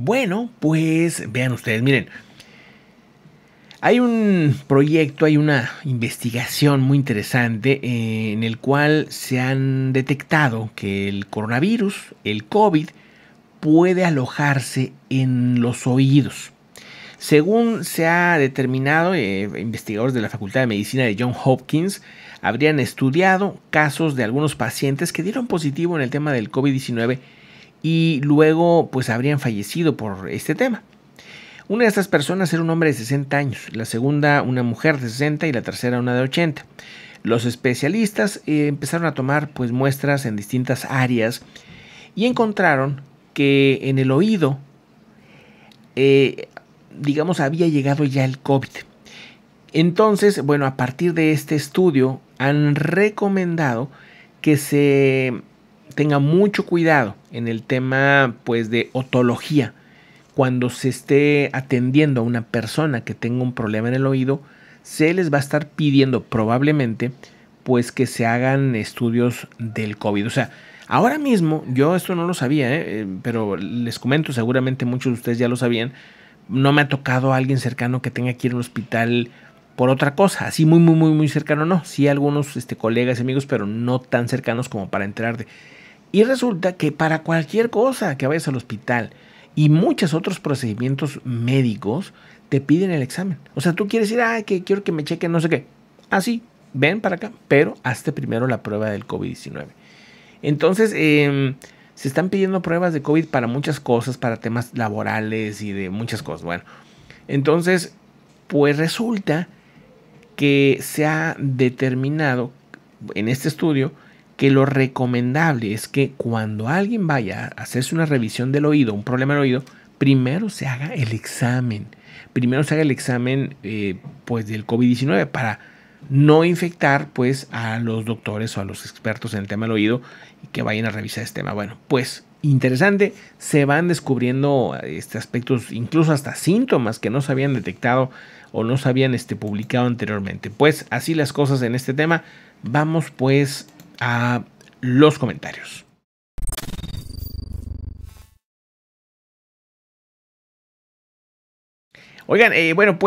Bueno, pues vean ustedes, miren, hay un proyecto, hay una investigación muy interesante eh, en el cual se han detectado que el coronavirus, el COVID, puede alojarse en los oídos. Según se ha determinado, eh, investigadores de la Facultad de Medicina de John Hopkins habrían estudiado casos de algunos pacientes que dieron positivo en el tema del COVID-19 y luego pues habrían fallecido por este tema. Una de estas personas era un hombre de 60 años, la segunda una mujer de 60 y la tercera una de 80. Los especialistas eh, empezaron a tomar pues muestras en distintas áreas y encontraron que en el oído eh, digamos había llegado ya el COVID. Entonces, bueno, a partir de este estudio han recomendado que se tenga mucho cuidado en el tema pues de otología. Cuando se esté atendiendo a una persona que tenga un problema en el oído, se les va a estar pidiendo probablemente pues que se hagan estudios del COVID. O sea, ahora mismo, yo esto no lo sabía, ¿eh? Eh, pero les comento, seguramente muchos de ustedes ya lo sabían, no me ha tocado a alguien cercano que tenga que ir al hospital por otra cosa, así muy, muy, muy, muy cercano, no. Sí, algunos este, colegas y amigos, pero no tan cercanos como para enterarte. Y resulta que para cualquier cosa que vayas al hospital y muchos otros procedimientos médicos, te piden el examen. O sea, tú quieres ir, ah, que quiero que me chequen, no sé qué. Así, ah, sí, ven para acá, pero hazte primero la prueba del COVID-19. Entonces, em, se están pidiendo pruebas de COVID para muchas cosas, para temas laborales y de muchas cosas. Bueno, entonces, pues resulta que se ha determinado en este estudio que lo recomendable es que cuando alguien vaya a hacerse una revisión del oído, un problema del oído, primero se haga el examen. Primero se haga el examen eh, pues del COVID-19 para no infectar pues a los doctores o a los expertos en el tema del oído y que vayan a revisar este tema. Bueno, pues interesante, se van descubriendo este aspectos, incluso hasta síntomas que no se habían detectado o no se habían este, publicado anteriormente. Pues así las cosas en este tema. Vamos pues a los comentarios. Oigan, eh, bueno, pues